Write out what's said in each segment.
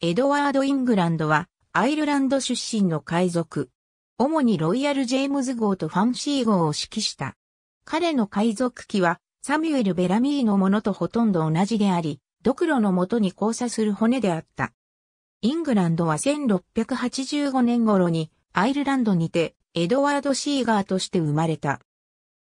エドワード・イングランドはアイルランド出身の海賊。主にロイヤル・ジェームズ号とファンシー号を指揮した。彼の海賊機はサミュエル・ベラミーのものとほとんど同じであり、ドクロのもとに交差する骨であった。イングランドは1685年頃にアイルランドにてエドワード・シーガーとして生まれた。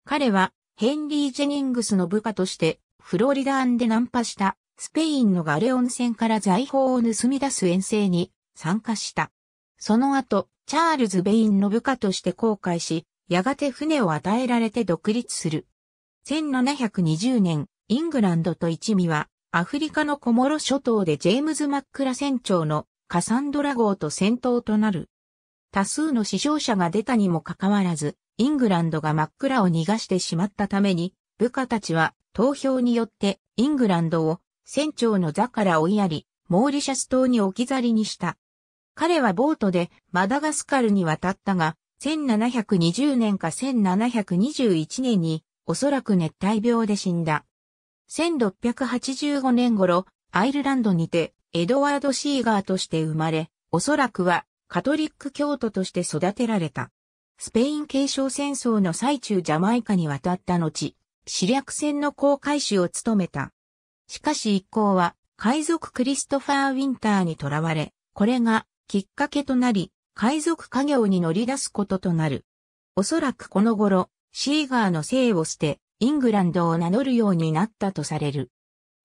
彼はヘンリー・ジェニングスの部下としてフロリダンでナンパしたスペインのガレオン船から財宝を盗み出す遠征に参加した。その後、チャールズ・ベインの部下として航海し、やがて船を与えられて独立する。1720年、イングランドと一味は、アフリカのコモロ諸島でジェームズ・マックラ船長のカサンドラ号と戦闘となる。多数の死傷者が出たにもかかわらず、イングランドが真っ暗を逃がしてしまったために、部下たちは投票によってイングランドを船長の座から追いやり、モーリシャス島に置き去りにした。彼はボートでマダガスカルに渡ったが、1720年か1721年に、おそらく熱帯病で死んだ。1685年頃、アイルランドにて、エドワード・シーガーとして生まれ、おそらくは、カトリック教徒として育てられた。スペイン継承戦争の最中ジャマイカに渡った後、死略戦の航海士を務めた。しかし一行は、海賊クリストファー・ウィンターに囚われ、これがきっかけとなり、海賊家業に乗り出すこととなる。おそらくこの頃、シーガーの姓を捨て、イングランドを名乗るようになったとされる。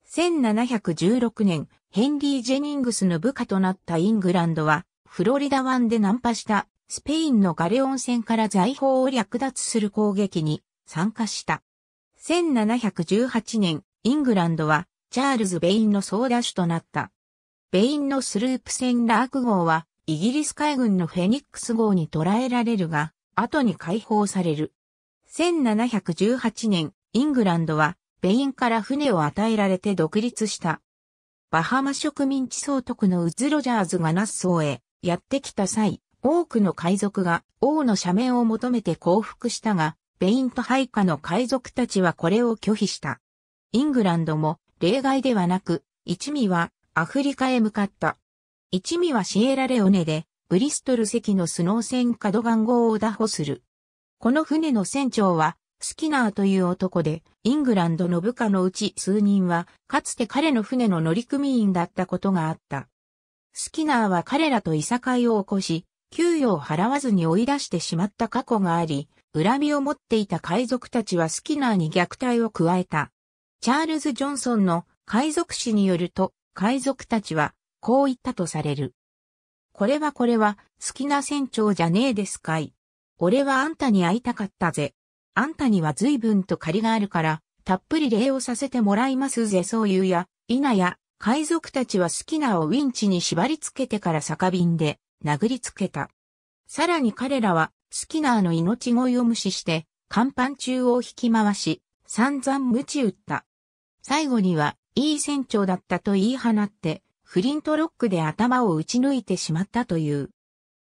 1716年、ヘンリー・ジェニングスの部下となったイングランドは、フロリダ湾で難破したスペインのガレオン戦から財宝を略奪する攻撃に参加した。1718年、イングランドはチャールズ・ベインの総打手となった。ベインのスループ船ラーク号は、イギリス海軍のフェニックス号に捕らえられるが、後に解放される。1718年、イングランドは、ベインから船を与えられて独立した。バハマ植民地総督のウズ・ロジャーズがナッソーへやってきた際、多くの海賊が王の赦免を求めて降伏したが、ベインと配下の海賊たちはこれを拒否した。イングランドも例外ではなく、一味はアフリカへ向かった。一味はシエラレオネで、ブリストル席のスノー船カドガン号を打破する。この船の船長は、スキナーという男で、イングランドの部下のうち数人は、かつて彼の船の乗組員だったことがあった。スキナーは彼らといさかいを起こし、給与を払わずに追い出してしまった過去があり、恨みを持っていた海賊たちはスキナーに虐待を加えた。チャールズ・ジョンソンの海賊史によると、海賊たちは、こう言ったとされる。これはこれは、好きな船長じゃねえですかい。俺はあんたに会いたかったぜ。あんたには随分と借りがあるから、たっぷり礼をさせてもらいますぜ。そういうや、いなや、海賊たちは好きなをウィンチに縛り付けてから酒瓶で殴りつけた。さらに彼らはスキナーの命乞いを無視して、甲板中を引き回し、散々無知打った。最後には、いい船長だったと言い放って、フリントロックで頭を打ち抜いてしまったという。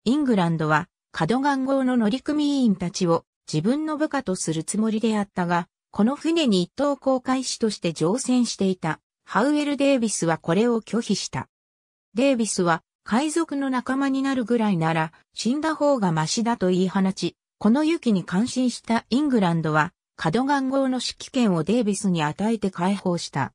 イングランドは、カドガン号の乗組員たちを自分の部下とするつもりであったが、この船に一等航海士として乗船していたハウエル・デービスはこれを拒否した。デービスは海賊の仲間になるぐらいなら死んだ方がマシだと言い放ち、この雪に感心したイングランドはカドガン号の指揮権をデイビスに与えて解放した。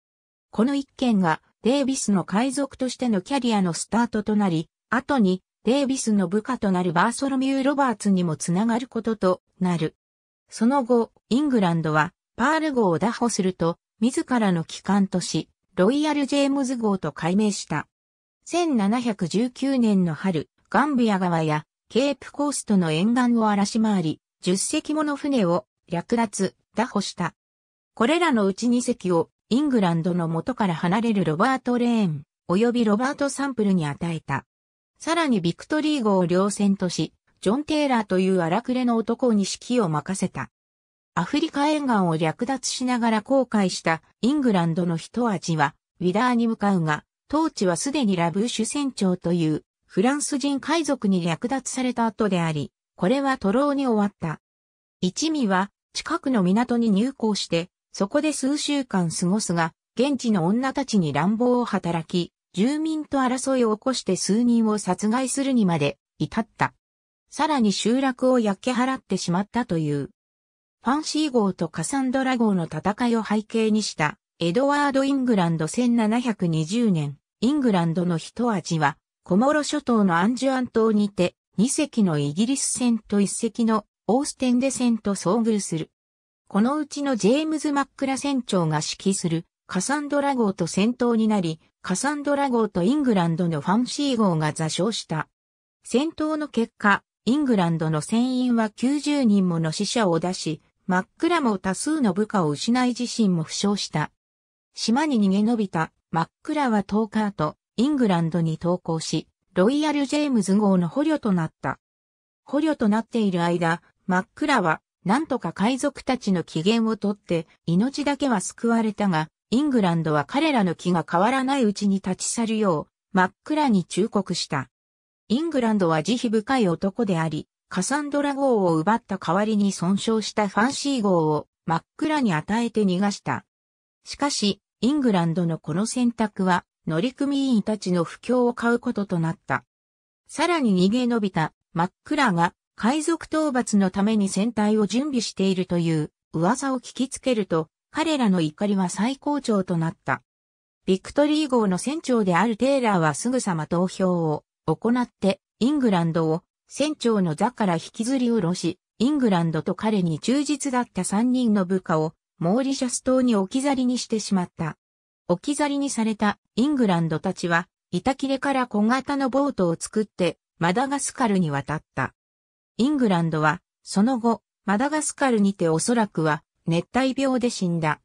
この一件がデイビスの海賊としてのキャリアのスタートとなり、後にデイビスの部下となるバーソロミュー・ロバーツにもつながることとなる。その後、イングランドはパール号を打破すると、自らの機関とし、ロイヤル・ジェームズ号と改名した。1719年の春、ガンビア川やケープコーストの沿岸を荒らし回り、10隻もの船を略奪、打破した。これらのうち2隻をイングランドの元から離れるロバート・レーン、及びロバート・サンプルに与えた。さらにビクトリー号を両戦とし、ジョン・テイラーという荒くれの男に指揮を任せた。アフリカ沿岸を略奪しながら航海したイングランドの一味は、ウィダーに向かうが、当地はすでにラブーシュ船長というフランス人海賊に略奪された後であり、これは徒労に終わった。一味は近くの港に入港して、そこで数週間過ごすが、現地の女たちに乱暴を働き、住民と争いを起こして数人を殺害するにまで至った。さらに集落を焼け払ってしまったという。ファンシー号とカサンドラ号の戦いを背景にした、エドワード・イングランド1720年、イングランドの一味は、コモロ諸島のアンジュアン島にて、2隻のイギリス船と1隻のオーステンデ戦と遭遇する。このうちのジェームズ・マックラ船長が指揮するカサンドラ号と戦闘になり、カサンドラ号とイングランドのファンシー号が座礁した。戦闘の結果、イングランドの船員は90人もの死者を出し、マックラも多数の部下を失い自身も負傷した。島に逃げ延びたマックラは10日後、イングランドに投降し、ロイヤル・ジェームズ号の捕虜となった。捕虜となっている間、真っ暗は、なんとか海賊たちの機嫌をとって、命だけは救われたが、イングランドは彼らの気が変わらないうちに立ち去るよう、真っ暗に忠告した。イングランドは慈悲深い男であり、カサンドラ号を奪った代わりに損傷したファンシー号を真っ暗に与えて逃がした。しかし、イングランドのこの選択は、乗組員たちの不況を買うこととなった。さらに逃げ延びた、真っ暗が海賊討伐のために戦隊を準備しているという噂を聞きつけると、彼らの怒りは最高潮となった。ビクトリー号の船長であるテイラーはすぐさま投票を行って、イングランドを船長の座から引きずり下ろし、イングランドと彼に忠実だった3人の部下をモーリシャス島に置き去りにしてしまった。置き去りにされたイングランドたちは、板切れから小型のボートを作って、マダガスカルに渡った。イングランドは、その後、マダガスカルにておそらくは、熱帯病で死んだ。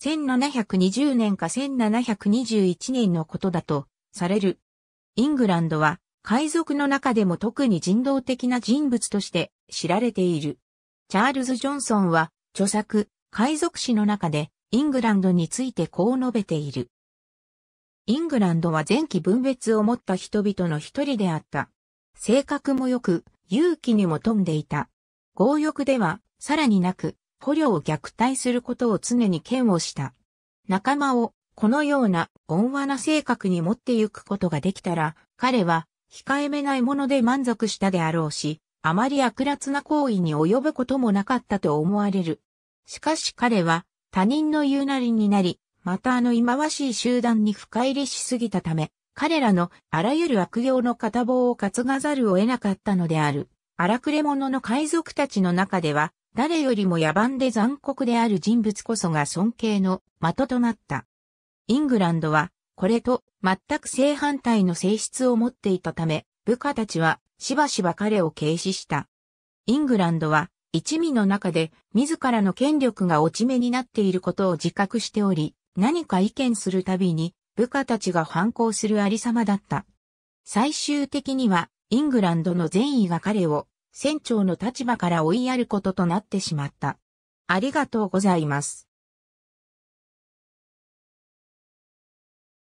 1720年か1721年のことだと、される。イングランドは、海賊の中でも特に人道的な人物として知られている。チャールズ・ジョンソンは、著作、海賊史の中で、イングランドについてこう述べている。イングランドは前期分別を持った人々の一人であった。性格も良く、勇気にも富んでいた。強欲では、さらになく、捕虜を虐待することを常に嫌悪した。仲間を、このような温和な性格に持ってゆくことができたら、彼は、控えめないもので満足したであろうし、あまり悪辣な行為に及ぶこともなかったと思われる。しかし彼は、他人の言うなりになり、またあの忌まわしい集団に深入りしすぎたため、彼らのあらゆる悪行の片棒を担がざるを得なかったのである。荒くれ者の海賊たちの中では、誰よりも野蛮で残酷である人物こそが尊敬の的となった。イングランドは、これと全く正反対の性質を持っていたため、部下たちはしばしば彼を軽視した。イングランドは一味の中で自らの権力が落ち目になっていることを自覚しており、何か意見するたびに部下たちが反抗するありさまだった。最終的には、イングランドの善意が彼を、船長の立場から追いやることとなってしまった。ありがとうございます。